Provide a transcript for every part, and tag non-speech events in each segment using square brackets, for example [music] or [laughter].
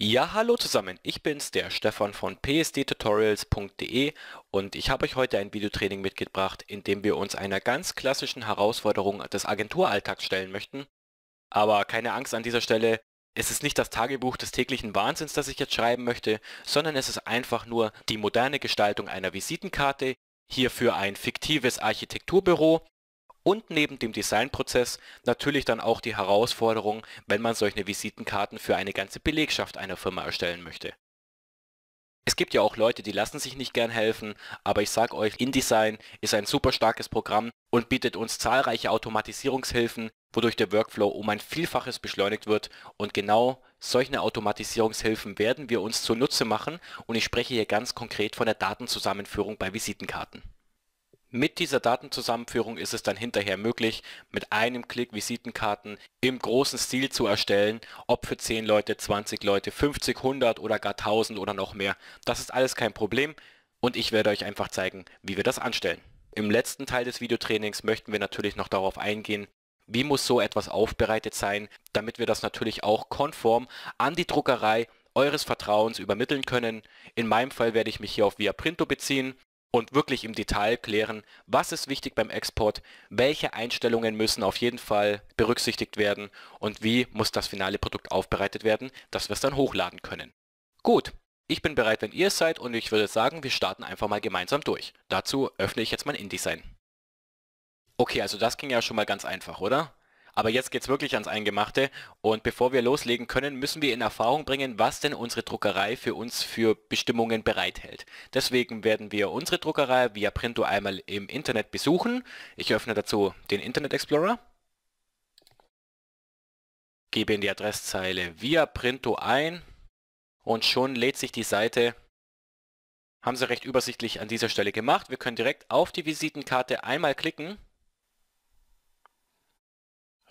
Ja, hallo zusammen, ich bin's, der Stefan von psdtutorials.de und ich habe euch heute ein Videotraining mitgebracht, in dem wir uns einer ganz klassischen Herausforderung des Agenturalltags stellen möchten. Aber keine Angst an dieser Stelle, es ist nicht das Tagebuch des täglichen Wahnsinns, das ich jetzt schreiben möchte, sondern es ist einfach nur die moderne Gestaltung einer Visitenkarte, hierfür ein fiktives Architekturbüro und neben dem Designprozess natürlich dann auch die Herausforderung, wenn man solche Visitenkarten für eine ganze Belegschaft einer Firma erstellen möchte. Es gibt ja auch Leute, die lassen sich nicht gern helfen, aber ich sage euch, InDesign ist ein super starkes Programm und bietet uns zahlreiche Automatisierungshilfen, wodurch der Workflow um ein Vielfaches beschleunigt wird und genau solche Automatisierungshilfen werden wir uns zunutze machen und ich spreche hier ganz konkret von der Datenzusammenführung bei Visitenkarten. Mit dieser Datenzusammenführung ist es dann hinterher möglich, mit einem Klick Visitenkarten im großen Stil zu erstellen, ob für 10 Leute, 20 Leute, 50, 100 oder gar 1000 oder noch mehr. Das ist alles kein Problem und ich werde euch einfach zeigen, wie wir das anstellen. Im letzten Teil des Videotrainings möchten wir natürlich noch darauf eingehen, wie muss so etwas aufbereitet sein, damit wir das natürlich auch konform an die Druckerei eures Vertrauens übermitteln können. In meinem Fall werde ich mich hier auf Via Printo beziehen und wirklich im Detail klären, was ist wichtig beim Export, welche Einstellungen müssen auf jeden Fall berücksichtigt werden und wie muss das finale Produkt aufbereitet werden, dass wir es dann hochladen können. Gut, ich bin bereit, wenn ihr es seid und ich würde sagen, wir starten einfach mal gemeinsam durch. Dazu öffne ich jetzt mein InDesign. Okay, also das ging ja schon mal ganz einfach, oder? Aber jetzt geht es wirklich ans Eingemachte. Und bevor wir loslegen können, müssen wir in Erfahrung bringen, was denn unsere Druckerei für uns für Bestimmungen bereithält. Deswegen werden wir unsere Druckerei via Printo einmal im Internet besuchen. Ich öffne dazu den Internet Explorer. Gebe in die Adresszeile via Printo ein und schon lädt sich die Seite haben sie recht übersichtlich an dieser Stelle gemacht. Wir können direkt auf die Visitenkarte einmal klicken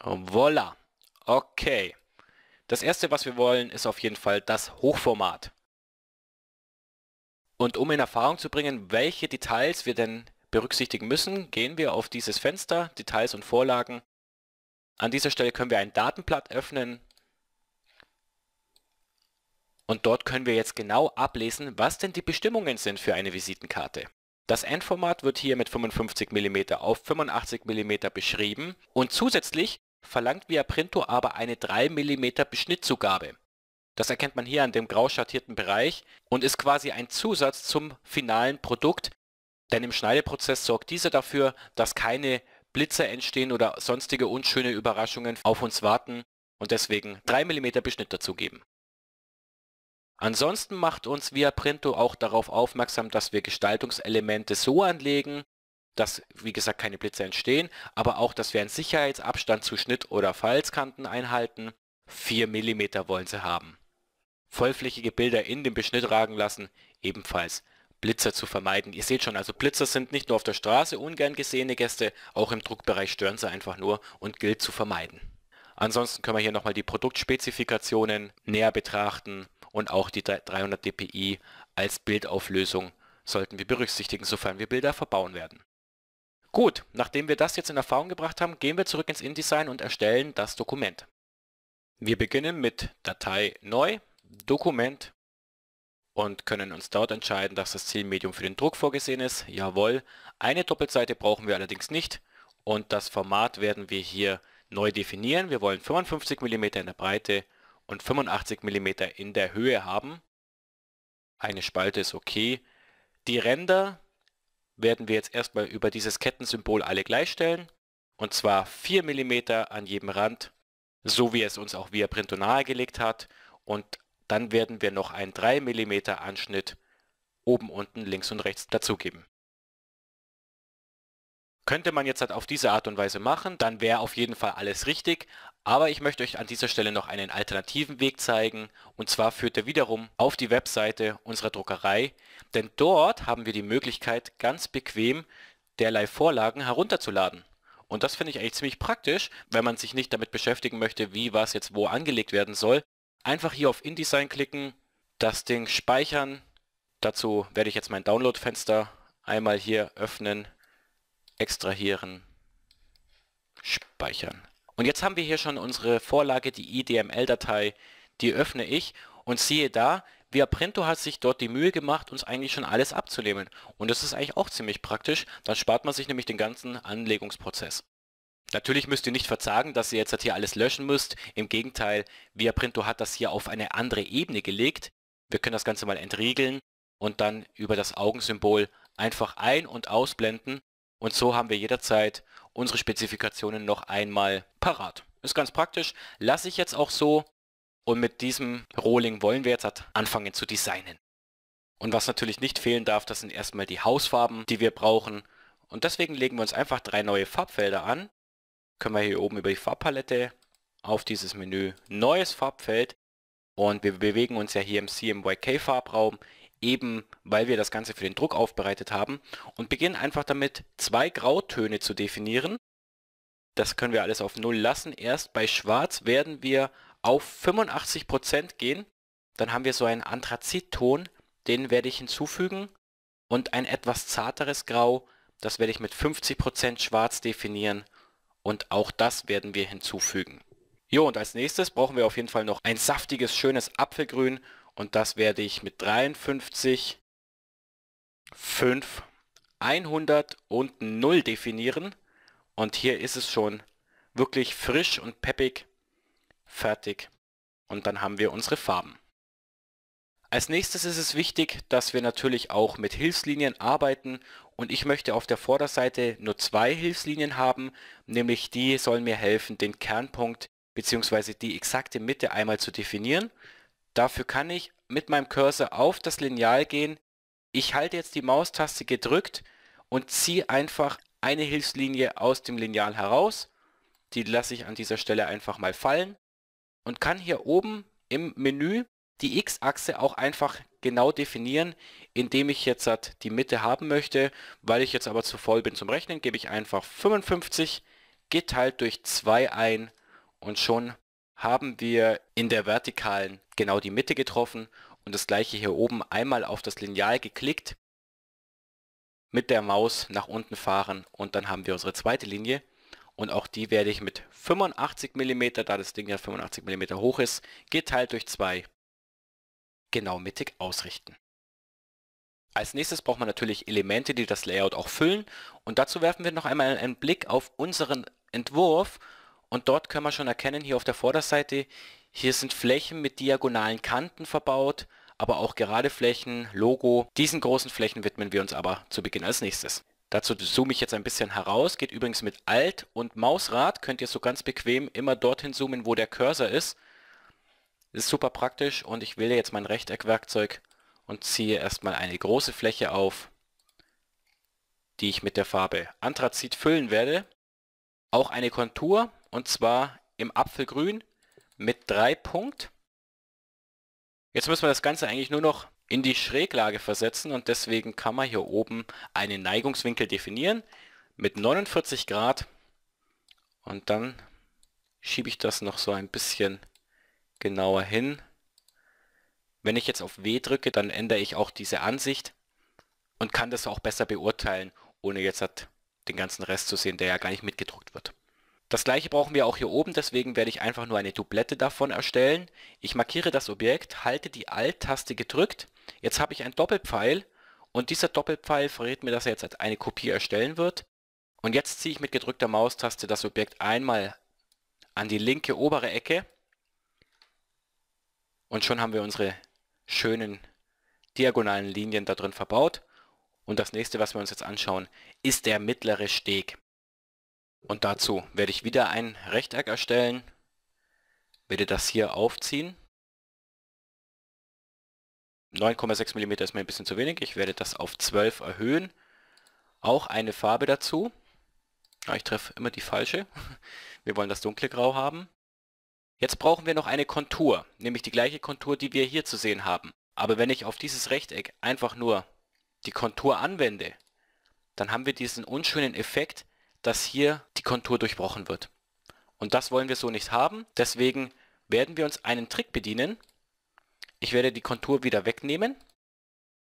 Voila. Okay. Das erste, was wir wollen, ist auf jeden Fall das Hochformat. Und um in Erfahrung zu bringen, welche Details wir denn berücksichtigen müssen, gehen wir auf dieses Fenster Details und Vorlagen. An dieser Stelle können wir ein Datenblatt öffnen. Und dort können wir jetzt genau ablesen, was denn die Bestimmungen sind für eine Visitenkarte. Das Endformat wird hier mit 55 mm auf 85 mm beschrieben und zusätzlich verlangt via Printo aber eine 3 mm Beschnittzugabe. Das erkennt man hier an dem grau schattierten Bereich und ist quasi ein Zusatz zum finalen Produkt, denn im Schneideprozess sorgt dieser dafür, dass keine Blitzer entstehen oder sonstige unschöne Überraschungen auf uns warten und deswegen 3 mm Beschnitt dazugeben. Ansonsten macht uns Via Printo auch darauf aufmerksam, dass wir Gestaltungselemente so anlegen, dass, wie gesagt, keine Blitze entstehen, aber auch, dass wir einen Sicherheitsabstand zu Schnitt- oder Falzkanten einhalten. 4 mm wollen sie haben. Vollflächige Bilder in den Beschnitt ragen lassen, ebenfalls. Blitzer zu vermeiden. Ihr seht schon, also Blitzer sind nicht nur auf der Straße ungern gesehene Gäste, auch im Druckbereich stören sie einfach nur und gilt zu vermeiden. Ansonsten können wir hier nochmal die Produktspezifikationen näher betrachten und auch die 300 dpi als Bildauflösung sollten wir berücksichtigen, sofern wir Bilder verbauen werden. Gut, nachdem wir das jetzt in Erfahrung gebracht haben, gehen wir zurück ins InDesign und erstellen das Dokument. Wir beginnen mit Datei neu, Dokument und können uns dort entscheiden, dass das Zielmedium für den Druck vorgesehen ist. Jawohl, eine Doppelseite brauchen wir allerdings nicht und das Format werden wir hier neu definieren. Wir wollen 55 mm in der Breite und 85 mm in der Höhe haben. Eine Spalte ist okay. Die Ränder werden wir jetzt erstmal über dieses Kettensymbol alle gleichstellen. Und zwar 4 mm an jedem Rand, so wie es uns auch via Printo nahegelegt hat. Und dann werden wir noch einen 3 mm Anschnitt oben, unten, links und rechts dazugeben. Könnte man jetzt halt auf diese Art und Weise machen, dann wäre auf jeden Fall alles richtig, aber ich möchte euch an dieser Stelle noch einen alternativen Weg zeigen und zwar führt er wiederum auf die Webseite unserer Druckerei, denn dort haben wir die Möglichkeit ganz bequem derlei Vorlagen herunterzuladen. Und das finde ich eigentlich ziemlich praktisch, wenn man sich nicht damit beschäftigen möchte, wie was jetzt wo angelegt werden soll. Einfach hier auf InDesign klicken, das Ding speichern. Dazu werde ich jetzt mein Download-Fenster einmal hier öffnen extrahieren, speichern. Und jetzt haben wir hier schon unsere Vorlage, die IDML-Datei, die öffne ich und siehe da, Via Printo hat sich dort die Mühe gemacht, uns eigentlich schon alles abzunehmen. Und das ist eigentlich auch ziemlich praktisch, dann spart man sich nämlich den ganzen Anlegungsprozess. Natürlich müsst ihr nicht verzagen, dass ihr jetzt hier alles löschen müsst. Im Gegenteil, Via Printo hat das hier auf eine andere Ebene gelegt. Wir können das Ganze mal entriegeln und dann über das Augensymbol einfach ein- und ausblenden und so haben wir jederzeit unsere Spezifikationen noch einmal parat. Ist ganz praktisch, lasse ich jetzt auch so. Und mit diesem Rohling wollen wir jetzt halt anfangen zu designen. Und was natürlich nicht fehlen darf, das sind erstmal die Hausfarben, die wir brauchen. Und deswegen legen wir uns einfach drei neue Farbfelder an. Können wir hier oben über die Farbpalette auf dieses Menü Neues Farbfeld. Und wir bewegen uns ja hier im CMYK Farbraum eben weil wir das Ganze für den Druck aufbereitet haben und beginnen einfach damit, zwei Grautöne zu definieren. Das können wir alles auf 0 lassen. Erst bei Schwarz werden wir auf 85% gehen. Dann haben wir so einen Anthrazitton, den werde ich hinzufügen. Und ein etwas zarteres Grau, das werde ich mit 50% Schwarz definieren. Und auch das werden wir hinzufügen. Jo, und als nächstes brauchen wir auf jeden Fall noch ein saftiges, schönes Apfelgrün und das werde ich mit 53, 5, 100 und 0 definieren. Und hier ist es schon wirklich frisch und peppig fertig. Und dann haben wir unsere Farben. Als nächstes ist es wichtig, dass wir natürlich auch mit Hilfslinien arbeiten und ich möchte auf der Vorderseite nur zwei Hilfslinien haben, nämlich die sollen mir helfen, den Kernpunkt bzw. die exakte Mitte einmal zu definieren Dafür kann ich mit meinem Cursor auf das Lineal gehen. Ich halte jetzt die Maustaste gedrückt und ziehe einfach eine Hilfslinie aus dem Lineal heraus. Die lasse ich an dieser Stelle einfach mal fallen und kann hier oben im Menü die X-Achse auch einfach genau definieren, indem ich jetzt halt die Mitte haben möchte. Weil ich jetzt aber zu voll bin zum Rechnen, gebe ich einfach 55 geteilt durch 2 ein und schon haben wir in der vertikalen genau die Mitte getroffen und das gleiche hier oben einmal auf das Lineal geklickt, mit der Maus nach unten fahren und dann haben wir unsere zweite Linie und auch die werde ich mit 85 mm, da das Ding ja 85 mm hoch ist, geteilt durch 2 genau mittig ausrichten. Als nächstes braucht man natürlich Elemente, die das Layout auch füllen und dazu werfen wir noch einmal einen Blick auf unseren Entwurf und dort können wir schon erkennen, hier auf der Vorderseite, hier sind Flächen mit diagonalen Kanten verbaut, aber auch gerade Flächen, Logo. Diesen großen Flächen widmen wir uns aber zu Beginn als nächstes. Dazu zoome ich jetzt ein bisschen heraus, geht übrigens mit Alt und Mausrad, könnt ihr so ganz bequem immer dorthin zoomen, wo der Cursor ist. Ist super praktisch und ich wähle jetzt mein Rechteckwerkzeug und ziehe erstmal eine große Fläche auf, die ich mit der Farbe Anthrazit füllen werde. Auch eine Kontur, und zwar im Apfelgrün mit 3 Punkt. Jetzt müssen wir das Ganze eigentlich nur noch in die Schräglage versetzen und deswegen kann man hier oben einen Neigungswinkel definieren mit 49 Grad und dann schiebe ich das noch so ein bisschen genauer hin. Wenn ich jetzt auf W drücke, dann ändere ich auch diese Ansicht und kann das auch besser beurteilen, ohne jetzt den ganzen Rest zu sehen, der ja gar nicht mitgedruckt wird. Das gleiche brauchen wir auch hier oben, deswegen werde ich einfach nur eine Dublette davon erstellen. Ich markiere das Objekt, halte die Alt-Taste gedrückt. Jetzt habe ich einen Doppelpfeil und dieser Doppelpfeil verrät mir, dass er jetzt als eine Kopie erstellen wird. Und jetzt ziehe ich mit gedrückter Maustaste das Objekt einmal an die linke obere Ecke und schon haben wir unsere schönen diagonalen Linien da drin verbaut. Und das nächste, was wir uns jetzt anschauen, ist der mittlere Steg. Und dazu werde ich wieder ein Rechteck erstellen, werde das hier aufziehen. 9,6 mm ist mir ein bisschen zu wenig, ich werde das auf 12 erhöhen. Auch eine Farbe dazu. Ja, ich treffe immer die falsche. [laughs] Wir wollen das dunkle Grau haben. Jetzt brauchen wir noch eine Kontur, nämlich die gleiche Kontur, die wir hier zu sehen haben. Aber wenn ich auf dieses Rechteck einfach nur die Kontur anwende, dann haben wir diesen unschönen Effekt, dass hier die Kontur durchbrochen wird. Und das wollen wir so nicht haben. Deswegen werden wir uns einen Trick bedienen. Ich werde die Kontur wieder wegnehmen,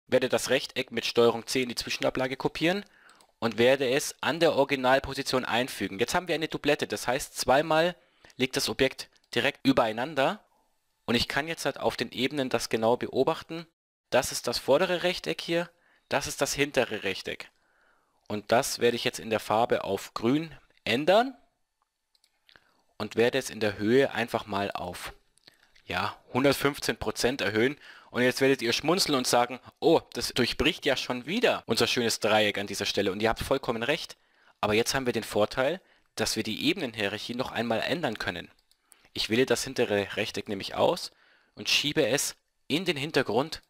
werde das Rechteck mit Steuerung C in die Zwischenablage kopieren und werde es an der Originalposition einfügen. Jetzt haben wir eine Doublette, das heißt zweimal liegt das Objekt direkt übereinander und ich kann jetzt halt auf den Ebenen das genau beobachten. Das ist das vordere Rechteck hier, das ist das hintere Rechteck. Und das werde ich jetzt in der Farbe auf grün ändern und werde es in der Höhe einfach mal auf ja, 115% erhöhen. Und jetzt werdet ihr schmunzeln und sagen, oh, das durchbricht ja schon wieder unser schönes Dreieck an dieser Stelle. Und ihr habt vollkommen recht. Aber jetzt haben wir den Vorteil, dass wir die Ebenenhierarchie noch einmal ändern können. Ich wähle das hintere Rechteck nämlich aus und schiebe es in den Hintergrund.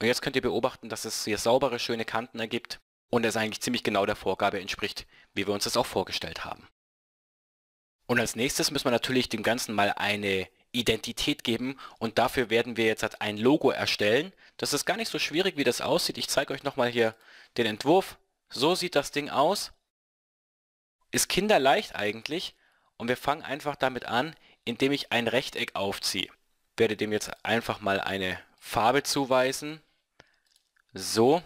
Und jetzt könnt ihr beobachten, dass es hier saubere, schöne Kanten ergibt und das eigentlich ziemlich genau der Vorgabe entspricht, wie wir uns das auch vorgestellt haben. Und als nächstes müssen wir natürlich dem Ganzen mal eine Identität geben und dafür werden wir jetzt halt ein Logo erstellen. Das ist gar nicht so schwierig, wie das aussieht. Ich zeige euch nochmal hier den Entwurf. So sieht das Ding aus. Ist kinderleicht eigentlich und wir fangen einfach damit an, indem ich ein Rechteck aufziehe. Werde dem jetzt einfach mal eine Farbe zuweisen. So,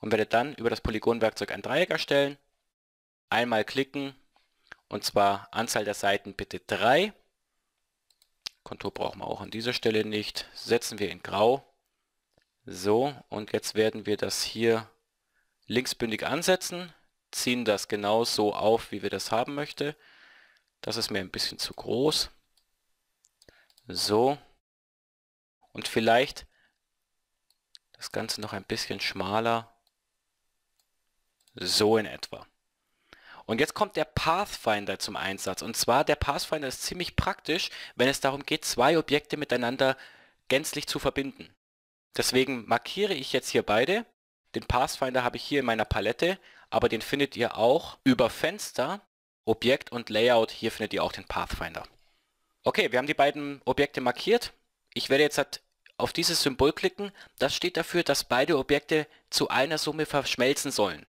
und werde dann über das Polygonwerkzeug ein Dreieck erstellen. Einmal klicken und zwar Anzahl der Seiten bitte 3. Kontur brauchen wir auch an dieser Stelle nicht. Setzen wir in grau. So, und jetzt werden wir das hier linksbündig ansetzen, ziehen das genau so auf, wie wir das haben möchten. Das ist mir ein bisschen zu groß. So. Und vielleicht das Ganze noch ein bisschen schmaler. So in etwa. Und jetzt kommt der Pathfinder zum Einsatz. Und zwar, der Pathfinder ist ziemlich praktisch, wenn es darum geht, zwei Objekte miteinander gänzlich zu verbinden. Deswegen markiere ich jetzt hier beide. Den Pathfinder habe ich hier in meiner Palette, aber den findet ihr auch über Fenster, Objekt und Layout. Hier findet ihr auch den Pathfinder. Okay, wir haben die beiden Objekte markiert. Ich werde jetzt halt auf dieses Symbol klicken. Das steht dafür, dass beide Objekte zu einer Summe verschmelzen sollen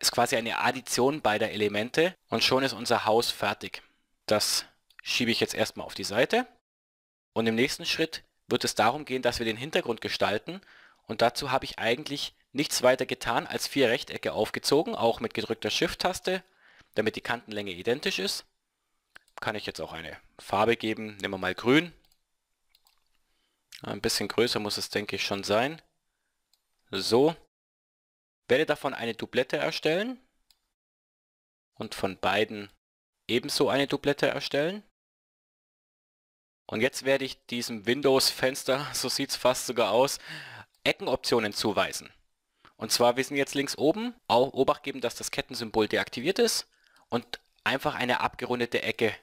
ist quasi eine Addition beider Elemente und schon ist unser Haus fertig. Das schiebe ich jetzt erstmal auf die Seite und im nächsten Schritt wird es darum gehen, dass wir den Hintergrund gestalten und dazu habe ich eigentlich nichts weiter getan als vier Rechtecke aufgezogen, auch mit gedrückter Shift-Taste, damit die Kantenlänge identisch ist. Kann ich jetzt auch eine Farbe geben, nehmen wir mal grün. Ein bisschen größer muss es denke ich schon sein. So, werde davon eine Doublette erstellen und von beiden ebenso eine Doublette erstellen. Und jetzt werde ich diesem Windows-Fenster, [laughs] so sieht es fast sogar aus, Eckenoptionen zuweisen. Und zwar, wir sind jetzt links oben, auch Obacht geben, dass das Kettensymbol deaktiviert ist und einfach eine abgerundete Ecke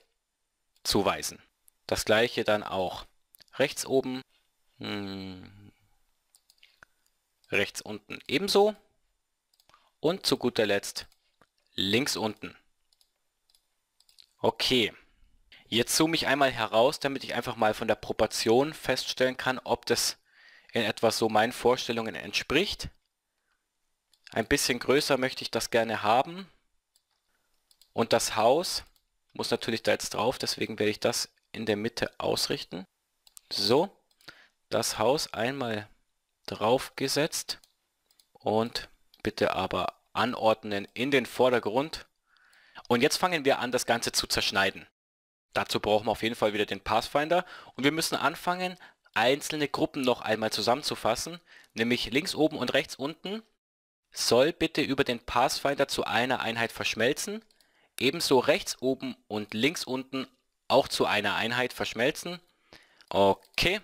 zuweisen. Das gleiche dann auch rechts oben, hm, rechts unten ebenso und zu guter Letzt links unten. Okay. Jetzt zoome ich einmal heraus, damit ich einfach mal von der Proportion feststellen kann, ob das in etwas so meinen Vorstellungen entspricht. Ein bisschen größer möchte ich das gerne haben. Und das Haus muss natürlich da jetzt drauf, deswegen werde ich das in der Mitte ausrichten. So, das Haus einmal draufgesetzt und bitte aber anordnen in den Vordergrund. Und jetzt fangen wir an, das Ganze zu zerschneiden. Dazu brauchen wir auf jeden Fall wieder den Pathfinder und wir müssen anfangen, einzelne Gruppen noch einmal zusammenzufassen, nämlich links oben und rechts unten soll bitte über den Pathfinder zu einer Einheit verschmelzen, ebenso rechts oben und links unten auch zu einer Einheit verschmelzen. Okay,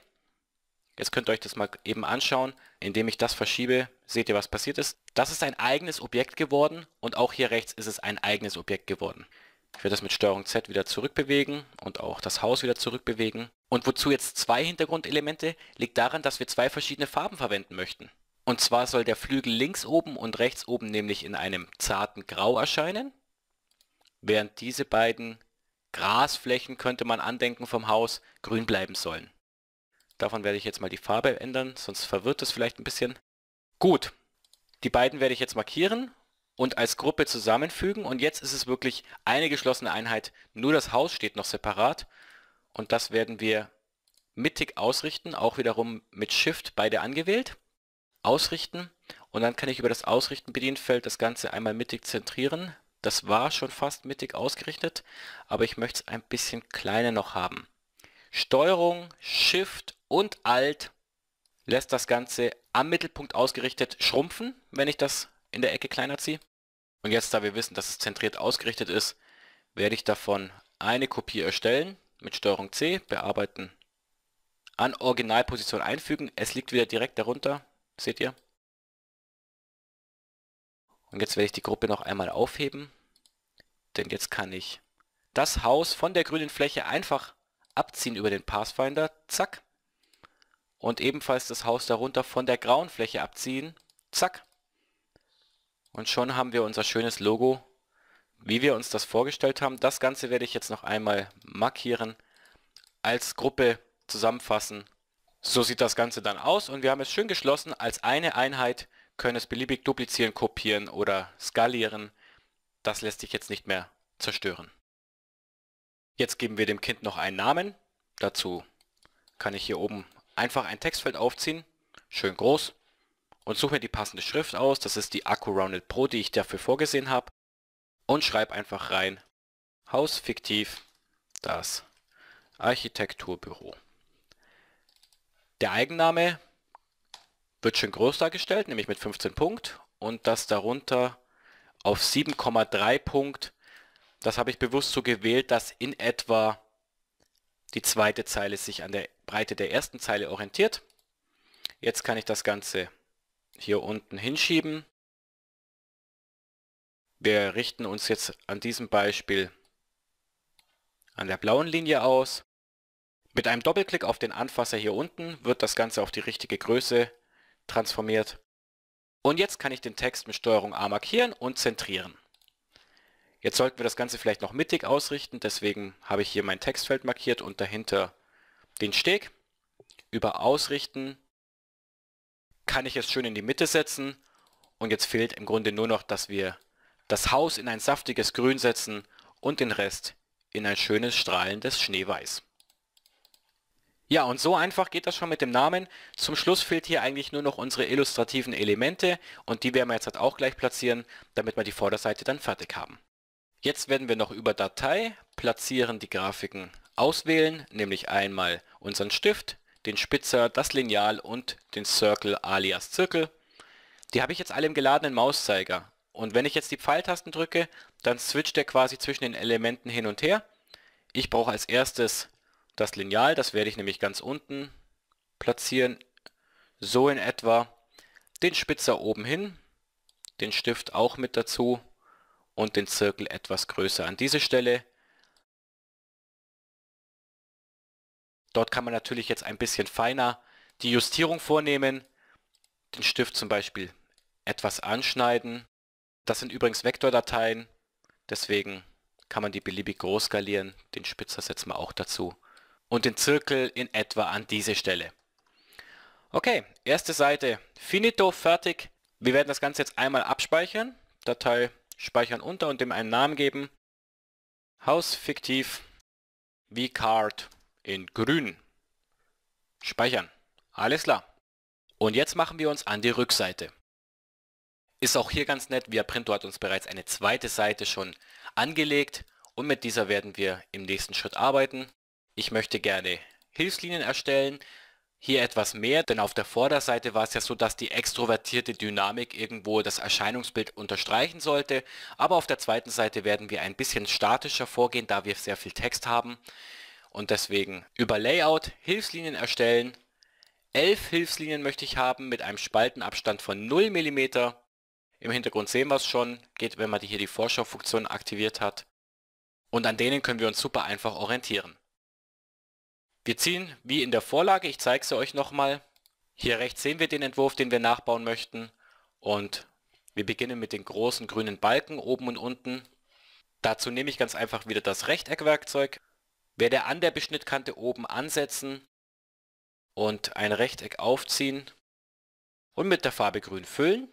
Jetzt könnt ihr euch das mal eben anschauen. Indem ich das verschiebe, seht ihr, was passiert ist. Das ist ein eigenes Objekt geworden und auch hier rechts ist es ein eigenes Objekt geworden. Ich werde das mit STRG Z wieder zurückbewegen und auch das Haus wieder zurückbewegen. Und wozu jetzt zwei Hintergrundelemente, liegt daran, dass wir zwei verschiedene Farben verwenden möchten. Und zwar soll der Flügel links oben und rechts oben nämlich in einem zarten Grau erscheinen, während diese beiden Grasflächen, könnte man andenken vom Haus, grün bleiben sollen. Davon werde ich jetzt mal die Farbe ändern, sonst verwirrt es vielleicht ein bisschen. Gut, die beiden werde ich jetzt markieren und als Gruppe zusammenfügen. Und jetzt ist es wirklich eine geschlossene Einheit. Nur das Haus steht noch separat. Und das werden wir mittig ausrichten, auch wiederum mit Shift beide angewählt. Ausrichten. Und dann kann ich über das Ausrichten-Bedienfeld das Ganze einmal mittig zentrieren. Das war schon fast mittig ausgerichtet, aber ich möchte es ein bisschen kleiner noch haben. Steuerung, Shift und Alt lässt das Ganze am Mittelpunkt ausgerichtet schrumpfen, wenn ich das in der Ecke kleiner ziehe. Und jetzt, da wir wissen, dass es zentriert ausgerichtet ist, werde ich davon eine Kopie erstellen mit Steuerung C, bearbeiten, an Originalposition einfügen. Es liegt wieder direkt darunter, seht ihr. Und jetzt werde ich die Gruppe noch einmal aufheben, denn jetzt kann ich das Haus von der grünen Fläche einfach abziehen über den Pathfinder, zack, und ebenfalls das Haus darunter von der grauen Fläche abziehen. Zack. Und schon haben wir unser schönes Logo, wie wir uns das vorgestellt haben. Das Ganze werde ich jetzt noch einmal markieren, als Gruppe zusammenfassen. So sieht das Ganze dann aus und wir haben es schön geschlossen als eine Einheit, können es beliebig duplizieren, kopieren oder skalieren. Das lässt sich jetzt nicht mehr zerstören. Jetzt geben wir dem Kind noch einen Namen. Dazu kann ich hier oben einfach ein Textfeld aufziehen, schön groß, und suche mir die passende Schrift aus, das ist die AccuRounded Pro, die ich dafür vorgesehen habe, und schreibe einfach rein, Haus fiktiv, das Architekturbüro. Der Eigenname wird schön groß dargestellt, nämlich mit 15 Punkt und das darunter auf 7,3 Punkt. Das habe ich bewusst so gewählt, dass in etwa die zweite Zeile sich an der Breite der ersten Zeile orientiert. Jetzt kann ich das Ganze hier unten hinschieben. Wir richten uns jetzt an diesem Beispiel an der blauen Linie aus. Mit einem Doppelklick auf den Anfasser hier unten wird das Ganze auf die richtige Größe transformiert. Und jetzt kann ich den Text mit STRG A markieren und zentrieren. Jetzt sollten wir das Ganze vielleicht noch mittig ausrichten, deswegen habe ich hier mein Textfeld markiert und dahinter den Steg, über Ausrichten kann ich es schön in die Mitte setzen und jetzt fehlt im Grunde nur noch, dass wir das Haus in ein saftiges Grün setzen und den Rest in ein schönes strahlendes Schneeweiß. Ja, und so einfach geht das schon mit dem Namen. Zum Schluss fehlt hier eigentlich nur noch unsere illustrativen Elemente und die werden wir jetzt halt auch gleich platzieren, damit wir die Vorderseite dann fertig haben. Jetzt werden wir noch über Datei, platzieren die Grafiken auswählen, nämlich einmal unseren Stift, den Spitzer, das Lineal und den Circle alias Zirkel. Die habe ich jetzt alle im geladenen Mauszeiger. Und wenn ich jetzt die Pfeiltasten drücke, dann switcht er quasi zwischen den Elementen hin und her. Ich brauche als erstes das Lineal, das werde ich nämlich ganz unten platzieren, so in etwa. Den Spitzer oben hin, den Stift auch mit dazu und den Zirkel etwas größer an diese Stelle. Dort kann man natürlich jetzt ein bisschen feiner die Justierung vornehmen, den Stift zum Beispiel etwas anschneiden. Das sind übrigens Vektordateien, deswegen kann man die beliebig groß skalieren. Den Spitzer setzen wir auch dazu. Und den Zirkel in etwa an diese Stelle. Okay, erste Seite. Finito, fertig. Wir werden das Ganze jetzt einmal abspeichern. Datei speichern unter und dem einen Namen geben. Haus fiktiv. V-Card in grün. Speichern. Alles klar. Und jetzt machen wir uns an die Rückseite. Ist auch hier ganz nett, via Printo hat uns bereits eine zweite Seite schon angelegt und mit dieser werden wir im nächsten Schritt arbeiten. Ich möchte gerne Hilfslinien erstellen, hier etwas mehr, denn auf der Vorderseite war es ja so, dass die extrovertierte Dynamik irgendwo das Erscheinungsbild unterstreichen sollte, aber auf der zweiten Seite werden wir ein bisschen statischer vorgehen, da wir sehr viel Text haben. Und deswegen über Layout Hilfslinien erstellen. 11 Hilfslinien möchte ich haben mit einem Spaltenabstand von 0 mm. Im Hintergrund sehen wir es schon, geht wenn man hier die Vorschaufunktion aktiviert hat. Und an denen können wir uns super einfach orientieren. Wir ziehen wie in der Vorlage, ich zeige sie euch nochmal. Hier rechts sehen wir den Entwurf, den wir nachbauen möchten. Und wir beginnen mit den großen grünen Balken oben und unten. Dazu nehme ich ganz einfach wieder das Rechteckwerkzeug, werde an der Beschnittkante oben ansetzen und ein Rechteck aufziehen und mit der Farbe grün füllen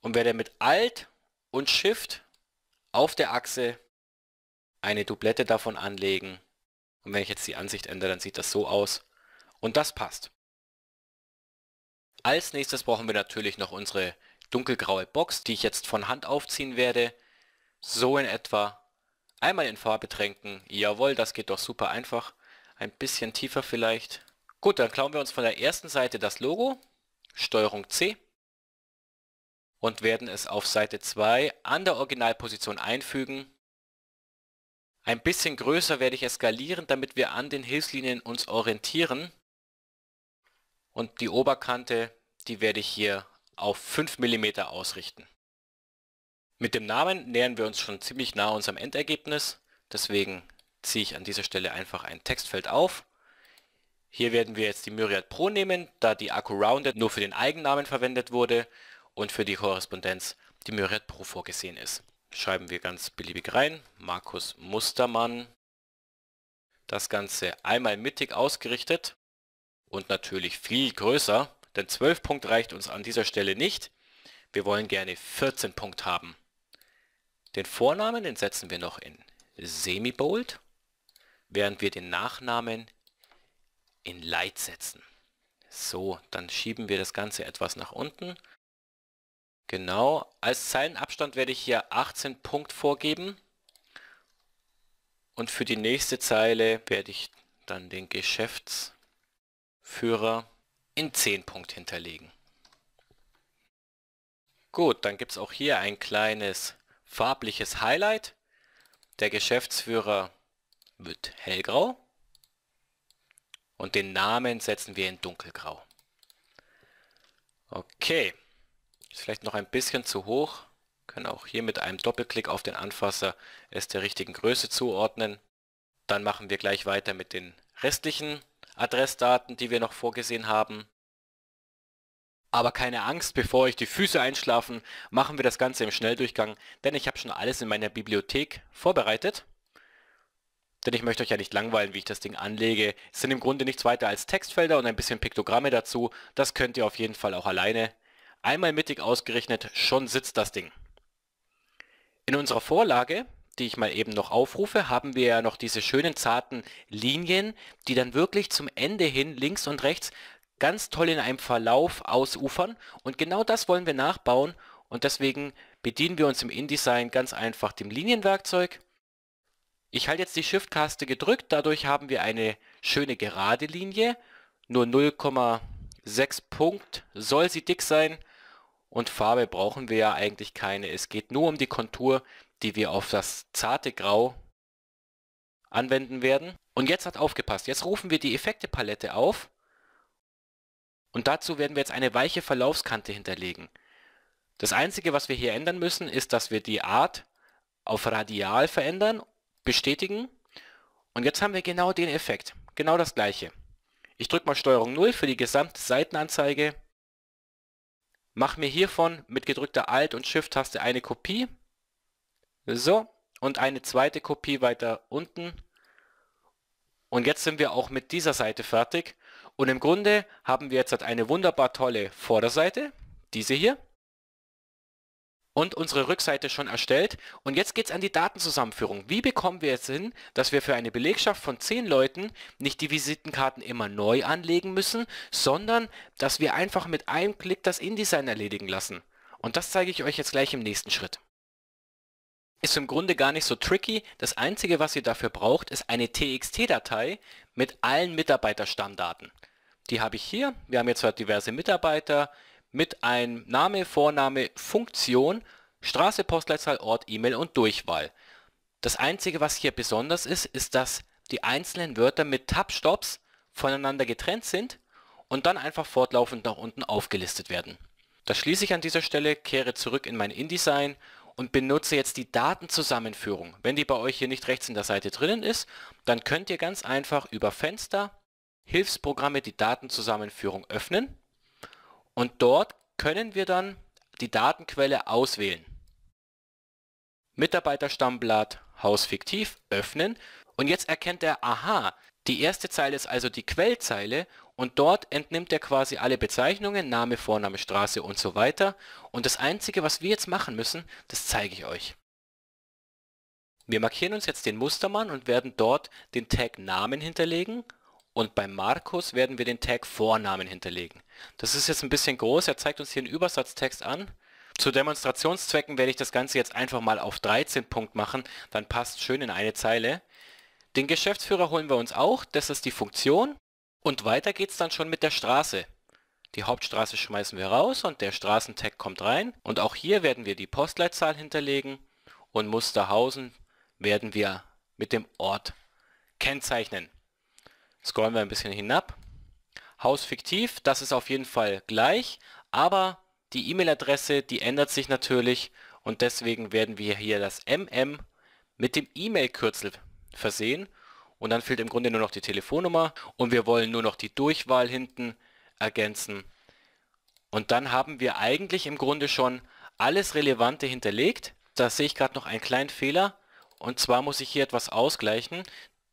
und werde mit Alt und Shift auf der Achse eine Doublette davon anlegen und wenn ich jetzt die Ansicht ändere, dann sieht das so aus und das passt. Als nächstes brauchen wir natürlich noch unsere dunkelgraue Box, die ich jetzt von Hand aufziehen werde, so in etwa Einmal in Farbe tränken. Jawohl, das geht doch super einfach. Ein bisschen tiefer vielleicht. Gut, dann klauen wir uns von der ersten Seite das Logo. Steuerung C. Und werden es auf Seite 2 an der Originalposition einfügen. Ein bisschen größer werde ich es skalieren, damit wir an den Hilfslinien uns orientieren. Und die Oberkante, die werde ich hier auf 5 mm ausrichten. Mit dem Namen nähern wir uns schon ziemlich nah unserem Endergebnis, deswegen ziehe ich an dieser Stelle einfach ein Textfeld auf. Hier werden wir jetzt die Myriad Pro nehmen, da die Akku Rounded nur für den Eigennamen verwendet wurde und für die Korrespondenz die Myriad Pro vorgesehen ist. Schreiben wir ganz beliebig rein, Markus Mustermann. Das Ganze einmal mittig ausgerichtet und natürlich viel größer, denn 12 Punkt reicht uns an dieser Stelle nicht. Wir wollen gerne 14 Punkt haben. Den Vornamen, den setzen wir noch in semi während wir den Nachnamen in Light setzen. So, dann schieben wir das Ganze etwas nach unten. Genau, als Zeilenabstand werde ich hier 18 Punkt vorgeben. Und für die nächste Zeile werde ich dann den Geschäftsführer in 10 Punkt hinterlegen. Gut, dann gibt es auch hier ein kleines farbliches Highlight. Der Geschäftsführer wird hellgrau. Und den Namen setzen wir in dunkelgrau. Okay. Ist vielleicht noch ein bisschen zu hoch. Können auch hier mit einem Doppelklick auf den Anfasser es der richtigen Größe zuordnen. Dann machen wir gleich weiter mit den restlichen Adressdaten, die wir noch vorgesehen haben. Aber keine Angst, bevor euch die Füße einschlafen, machen wir das Ganze im Schnelldurchgang, denn ich habe schon alles in meiner Bibliothek vorbereitet. Denn ich möchte euch ja nicht langweilen, wie ich das Ding anlege. Es sind im Grunde nichts weiter als Textfelder und ein bisschen Piktogramme dazu. Das könnt ihr auf jeden Fall auch alleine. Einmal mittig ausgerechnet, schon sitzt das Ding. In unserer Vorlage, die ich mal eben noch aufrufe, haben wir ja noch diese schönen zarten Linien, die dann wirklich zum Ende hin links und rechts ganz toll in einem Verlauf ausufern und genau das wollen wir nachbauen und deswegen bedienen wir uns im InDesign ganz einfach dem Linienwerkzeug. Ich halte jetzt die Shift-Taste gedrückt, dadurch haben wir eine schöne gerade Linie, nur 0,6 Punkt soll sie dick sein und Farbe brauchen wir ja eigentlich keine, es geht nur um die Kontur, die wir auf das zarte Grau anwenden werden. Und jetzt hat aufgepasst, jetzt rufen wir die Effektepalette auf und dazu werden wir jetzt eine weiche Verlaufskante hinterlegen. Das einzige, was wir hier ändern müssen, ist, dass wir die Art auf radial verändern, bestätigen und jetzt haben wir genau den Effekt, genau das gleiche. Ich drücke mal STRG 0 für die gesamte Seitenanzeige, mache mir hiervon mit gedrückter Alt- und Shift-Taste eine Kopie, so, und eine zweite Kopie weiter unten und jetzt sind wir auch mit dieser Seite fertig und im Grunde haben wir jetzt halt eine wunderbar tolle Vorderseite, diese hier, und unsere Rückseite schon erstellt. Und jetzt geht es an die Datenzusammenführung. Wie bekommen wir jetzt hin, dass wir für eine Belegschaft von 10 Leuten nicht die Visitenkarten immer neu anlegen müssen, sondern dass wir einfach mit einem Klick das InDesign erledigen lassen. Und das zeige ich euch jetzt gleich im nächsten Schritt. Ist im Grunde gar nicht so tricky. Das einzige, was ihr dafür braucht, ist eine TXT-Datei mit allen Mitarbeiterstammdaten. Die habe ich hier. Wir haben jetzt halt diverse Mitarbeiter mit einem Name, Vorname, Funktion, Straße, Postleitzahl, Ort, E-Mail und Durchwahl. Das einzige, was hier besonders ist, ist, dass die einzelnen Wörter mit Tab-Stops voneinander getrennt sind und dann einfach fortlaufend nach unten aufgelistet werden. Das schließe ich an dieser Stelle, kehre zurück in mein InDesign und benutze jetzt die Datenzusammenführung. Wenn die bei euch hier nicht rechts in der Seite drinnen ist, dann könnt ihr ganz einfach über Fenster Hilfsprogramme die Datenzusammenführung öffnen und dort können wir dann die Datenquelle auswählen. Mitarbeiterstammblatt, Haus fiktiv, öffnen und jetzt erkennt er, aha, die erste Zeile ist also die Quellzeile und dort entnimmt er quasi alle Bezeichnungen, Name, Vorname, Straße und so weiter. Und das Einzige, was wir jetzt machen müssen, das zeige ich euch. Wir markieren uns jetzt den Mustermann und werden dort den Tag Namen hinterlegen und bei Markus werden wir den Tag Vornamen hinterlegen. Das ist jetzt ein bisschen groß, er zeigt uns hier einen Übersatztext an. Zu Demonstrationszwecken werde ich das Ganze jetzt einfach mal auf 13 Punkt machen, dann passt schön in eine Zeile. Den Geschäftsführer holen wir uns auch, das ist die Funktion. Und weiter geht's dann schon mit der Straße. Die Hauptstraße schmeißen wir raus und der Straßentag kommt rein. Und auch hier werden wir die Postleitzahl hinterlegen und Musterhausen werden wir mit dem Ort kennzeichnen. Scrollen wir ein bisschen hinab. Haus fiktiv, das ist auf jeden Fall gleich, aber die E-Mail-Adresse, die ändert sich natürlich und deswegen werden wir hier das MM mit dem E-Mail-Kürzel versehen und dann fehlt im Grunde nur noch die Telefonnummer und wir wollen nur noch die Durchwahl hinten ergänzen. Und dann haben wir eigentlich im Grunde schon alles Relevante hinterlegt. Da sehe ich gerade noch einen kleinen Fehler. Und zwar muss ich hier etwas ausgleichen.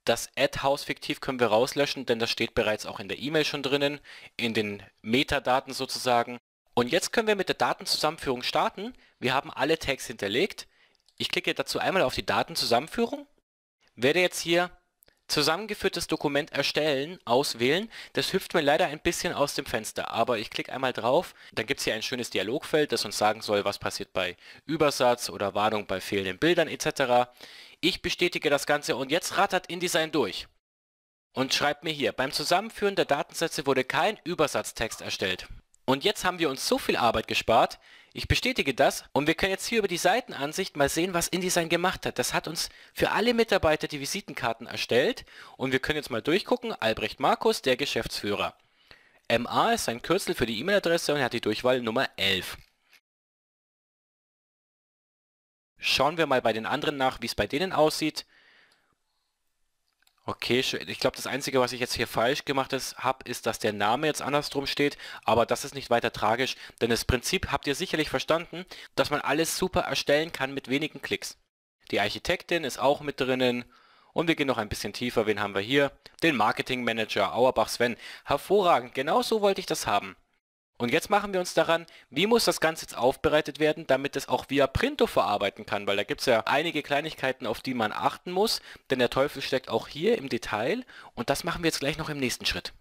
Das add house fiktiv können wir rauslöschen, denn das steht bereits auch in der E-Mail schon drinnen, in den Metadaten sozusagen. Und jetzt können wir mit der Datenzusammenführung starten. Wir haben alle Tags hinterlegt. Ich klicke dazu einmal auf die Datenzusammenführung, werde jetzt hier zusammengeführtes Dokument erstellen auswählen. Das hüpft mir leider ein bisschen aus dem Fenster, aber ich klicke einmal drauf. Dann gibt es hier ein schönes Dialogfeld, das uns sagen soll, was passiert bei Übersatz oder Warnung bei fehlenden Bildern etc. Ich bestätige das Ganze und jetzt rattert InDesign durch. Und schreibt mir hier, beim Zusammenführen der Datensätze wurde kein Übersatztext erstellt. Und jetzt haben wir uns so viel Arbeit gespart, ich bestätige das und wir können jetzt hier über die Seitenansicht mal sehen, was InDesign gemacht hat. Das hat uns für alle Mitarbeiter die Visitenkarten erstellt und wir können jetzt mal durchgucken. Albrecht Markus, der Geschäftsführer. MA ist sein Kürzel für die E-Mail-Adresse und er hat die Durchwahl Nummer 11. Schauen wir mal bei den anderen nach, wie es bei denen aussieht. Okay, schön. Ich glaube, das Einzige, was ich jetzt hier falsch gemacht habe, ist, dass der Name jetzt andersrum steht, aber das ist nicht weiter tragisch, denn das Prinzip habt ihr sicherlich verstanden, dass man alles super erstellen kann mit wenigen Klicks. Die Architektin ist auch mit drinnen und wir gehen noch ein bisschen tiefer. Wen haben wir hier? Den Marketing Manager Auerbach Sven. Hervorragend, genau so wollte ich das haben. Und jetzt machen wir uns daran, wie muss das Ganze jetzt aufbereitet werden, damit es auch via Printo verarbeiten kann, weil da gibt es ja einige Kleinigkeiten, auf die man achten muss, denn der Teufel steckt auch hier im Detail und das machen wir jetzt gleich noch im nächsten Schritt.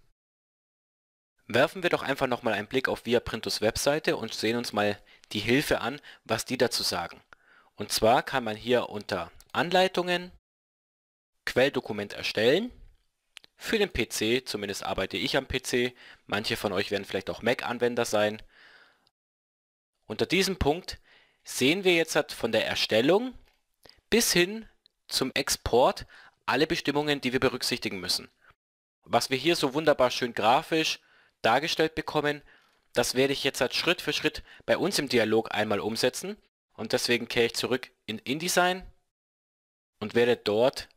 Werfen wir doch einfach nochmal einen Blick auf Via Printos Webseite und sehen uns mal die Hilfe an, was die dazu sagen. Und zwar kann man hier unter Anleitungen Quelldokument erstellen für den PC, zumindest arbeite ich am PC, manche von euch werden vielleicht auch Mac-Anwender sein. Unter diesem Punkt sehen wir jetzt halt von der Erstellung bis hin zum Export alle Bestimmungen, die wir berücksichtigen müssen. Was wir hier so wunderbar schön grafisch dargestellt bekommen, das werde ich jetzt halt Schritt für Schritt bei uns im Dialog einmal umsetzen und deswegen kehre ich zurück in InDesign und werde dort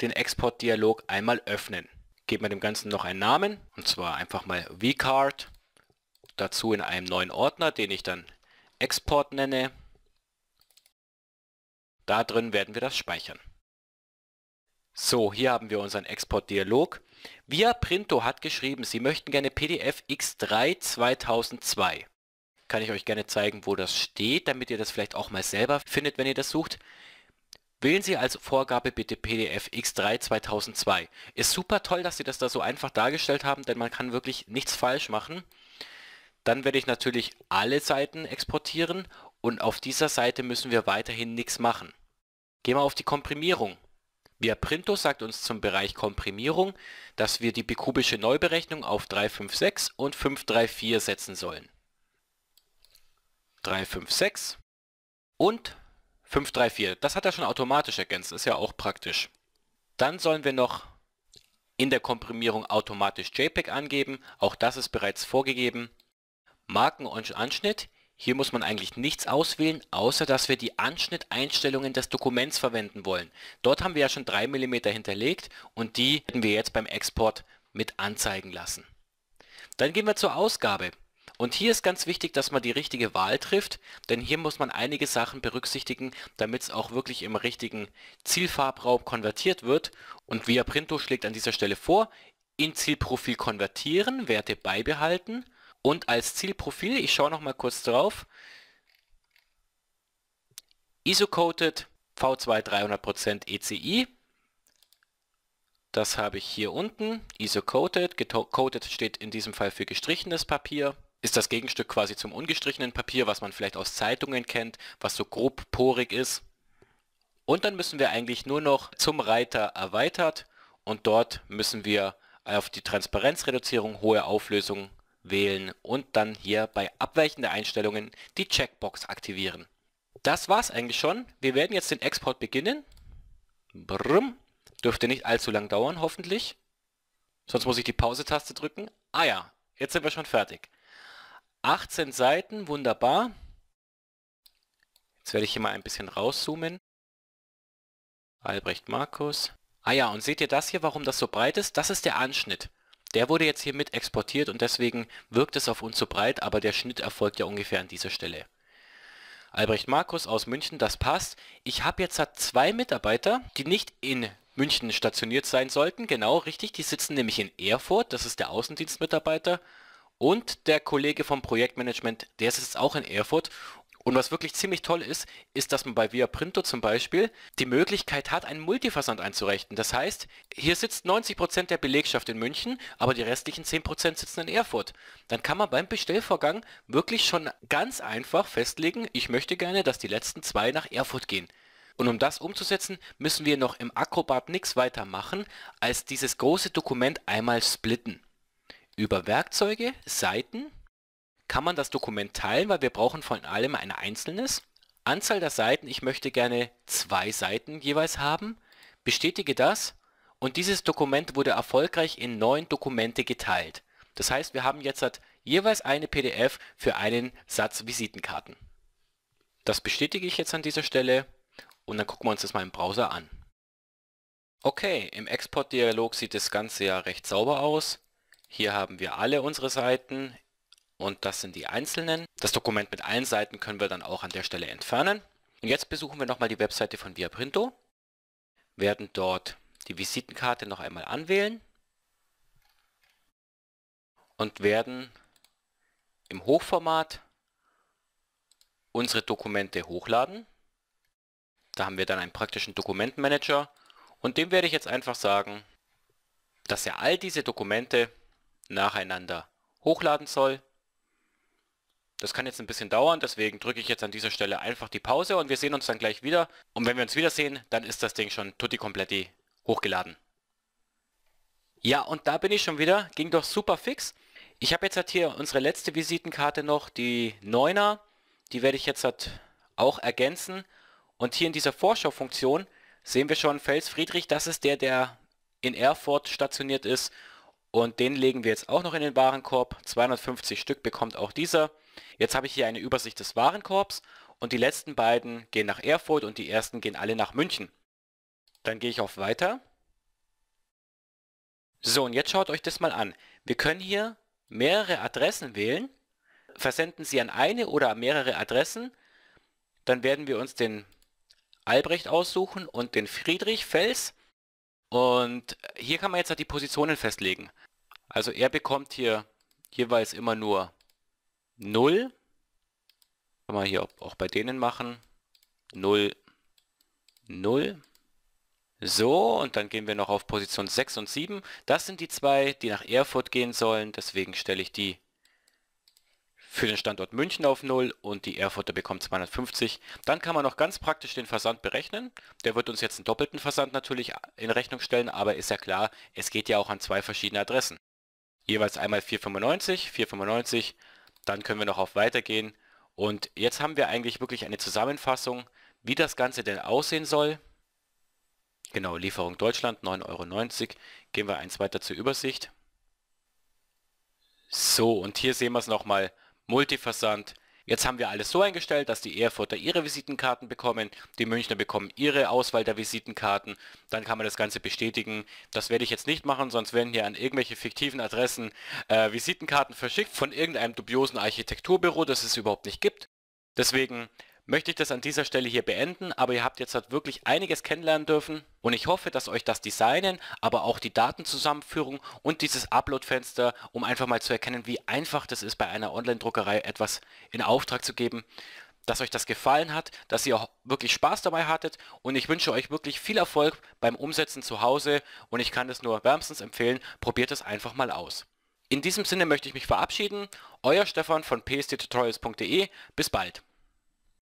den Export-Dialog einmal öffnen geben wir dem Ganzen noch einen Namen, und zwar einfach mal vcard, dazu in einem neuen Ordner, den ich dann Export nenne. Da drin werden wir das speichern. So, hier haben wir unseren Export-Dialog. Via Printo hat geschrieben, Sie möchten gerne PDF X3 2002. Kann ich euch gerne zeigen, wo das steht, damit ihr das vielleicht auch mal selber findet, wenn ihr das sucht. Wählen Sie als Vorgabe bitte PDF X3 2002. Ist super toll, dass Sie das da so einfach dargestellt haben, denn man kann wirklich nichts falsch machen. Dann werde ich natürlich alle Seiten exportieren und auf dieser Seite müssen wir weiterhin nichts machen. Gehen wir auf die Komprimierung. Via Printo sagt uns zum Bereich Komprimierung, dass wir die bikubische Neuberechnung auf 356 und 534 setzen sollen. 356 und 534. Das hat er schon automatisch ergänzt, ist ja auch praktisch. Dann sollen wir noch in der Komprimierung automatisch JPEG angeben, auch das ist bereits vorgegeben. Marken und Anschnitt, hier muss man eigentlich nichts auswählen, außer dass wir die Anschnitteinstellungen des Dokuments verwenden wollen. Dort haben wir ja schon 3 mm hinterlegt und die werden wir jetzt beim Export mit anzeigen lassen. Dann gehen wir zur Ausgabe. Und hier ist ganz wichtig, dass man die richtige Wahl trifft, denn hier muss man einige Sachen berücksichtigen, damit es auch wirklich im richtigen Zielfarbraum konvertiert wird. Und Via Printo schlägt an dieser Stelle vor, in Zielprofil konvertieren, Werte beibehalten und als Zielprofil, ich schaue nochmal kurz drauf, ISO-Coated V2 300% ECI, das habe ich hier unten, ISO-Coated, coated steht in diesem Fall für gestrichenes Papier ist das Gegenstück quasi zum ungestrichenen Papier, was man vielleicht aus Zeitungen kennt, was so grob porig ist. Und dann müssen wir eigentlich nur noch zum Reiter erweitert und dort müssen wir auf die Transparenzreduzierung hohe Auflösung wählen und dann hier bei abweichende Einstellungen die Checkbox aktivieren. Das war's eigentlich schon. Wir werden jetzt den Export beginnen. Brumm. Dürfte nicht allzu lang dauern, hoffentlich. Sonst muss ich die Pause-Taste drücken. Ah ja, jetzt sind wir schon fertig. 18 Seiten, wunderbar. Jetzt werde ich hier mal ein bisschen rauszoomen. Albrecht Markus. Ah ja, und seht ihr das hier, warum das so breit ist? Das ist der Anschnitt. Der wurde jetzt hier mit exportiert und deswegen wirkt es auf uns so breit, aber der Schnitt erfolgt ja ungefähr an dieser Stelle. Albrecht Markus aus München, das passt. Ich habe jetzt zwei Mitarbeiter, die nicht in München stationiert sein sollten. Genau, richtig, die sitzen nämlich in Erfurt, das ist der Außendienstmitarbeiter und der Kollege vom Projektmanagement, der sitzt auch in Erfurt. Und was wirklich ziemlich toll ist, ist, dass man bei Via Printo zum Beispiel die Möglichkeit hat, einen Multiversand einzurichten. Das heißt, hier sitzt 90% der Belegschaft in München, aber die restlichen 10% sitzen in Erfurt. Dann kann man beim Bestellvorgang wirklich schon ganz einfach festlegen, ich möchte gerne, dass die letzten zwei nach Erfurt gehen. Und um das umzusetzen, müssen wir noch im Acrobat nichts weiter machen, als dieses große Dokument einmal splitten. Über Werkzeuge, Seiten kann man das Dokument teilen, weil wir brauchen vor allem ein einzelnes. Anzahl der Seiten, ich möchte gerne zwei Seiten jeweils haben. Bestätige das und dieses Dokument wurde erfolgreich in neun Dokumente geteilt. Das heißt, wir haben jetzt halt jeweils eine PDF für einen Satz Visitenkarten. Das bestätige ich jetzt an dieser Stelle und dann gucken wir uns das mal im Browser an. Okay, im Export-Dialog sieht das Ganze ja recht sauber aus. Hier haben wir alle unsere Seiten und das sind die einzelnen. Das Dokument mit allen Seiten können wir dann auch an der Stelle entfernen. Und jetzt besuchen wir nochmal die Webseite von Viaprinto, werden dort die Visitenkarte noch einmal anwählen und werden im Hochformat unsere Dokumente hochladen. Da haben wir dann einen praktischen Dokumentenmanager und dem werde ich jetzt einfach sagen, dass er all diese Dokumente nacheinander hochladen soll. Das kann jetzt ein bisschen dauern, deswegen drücke ich jetzt an dieser Stelle einfach die Pause und wir sehen uns dann gleich wieder. Und wenn wir uns wiedersehen, dann ist das Ding schon tutti completi hochgeladen. Ja, und da bin ich schon wieder. Ging doch super fix. Ich habe jetzt halt hier unsere letzte Visitenkarte noch, die Neuner. Die werde ich jetzt halt auch ergänzen. Und hier in dieser Vorschaufunktion sehen wir schon Fels Friedrich. Das ist der, der in Erfurt stationiert ist. Und den legen wir jetzt auch noch in den Warenkorb. 250 Stück bekommt auch dieser. Jetzt habe ich hier eine Übersicht des Warenkorbs und die letzten beiden gehen nach Erfurt und die ersten gehen alle nach München. Dann gehe ich auf Weiter. So, und jetzt schaut euch das mal an. Wir können hier mehrere Adressen wählen. Versenden Sie an eine oder mehrere Adressen. Dann werden wir uns den Albrecht aussuchen und den Friedrich Fels. Und hier kann man jetzt halt die Positionen festlegen. Also er bekommt hier jeweils immer nur 0. Kann man hier auch bei denen machen. 0, 0. So, und dann gehen wir noch auf Position 6 und 7. Das sind die zwei, die nach Erfurt gehen sollen. Deswegen stelle ich die für den Standort München auf 0 und die Erfurter bekommt 250. Dann kann man noch ganz praktisch den Versand berechnen. Der wird uns jetzt einen doppelten Versand natürlich in Rechnung stellen, aber ist ja klar, es geht ja auch an zwei verschiedene Adressen jeweils einmal 4,95, 4,95. Dann können wir noch auf weitergehen. Und jetzt haben wir eigentlich wirklich eine Zusammenfassung, wie das Ganze denn aussehen soll. Genau, Lieferung Deutschland, 9,90 Euro. Gehen wir eins weiter zur Übersicht. So, und hier sehen wir es nochmal. Multiversand, Jetzt haben wir alles so eingestellt, dass die Erfurter ihre Visitenkarten bekommen, die Münchner bekommen ihre Auswahl der Visitenkarten, dann kann man das Ganze bestätigen. Das werde ich jetzt nicht machen, sonst werden hier an irgendwelche fiktiven Adressen äh, Visitenkarten verschickt von irgendeinem dubiosen Architekturbüro, das es überhaupt nicht gibt. Deswegen möchte ich das an dieser Stelle hier beenden, aber ihr habt jetzt halt wirklich einiges kennenlernen dürfen und ich hoffe, dass euch das Designen, aber auch die Datenzusammenführung und dieses Upload-Fenster, um einfach mal zu erkennen, wie einfach das ist, bei einer Online-Druckerei etwas in Auftrag zu geben, dass euch das gefallen hat, dass ihr auch wirklich Spaß dabei hattet und ich wünsche euch wirklich viel Erfolg beim Umsetzen zu Hause und ich kann es nur wärmstens empfehlen, probiert es einfach mal aus. In diesem Sinne möchte ich mich verabschieden. Euer Stefan von psttutorials.de. Bis bald.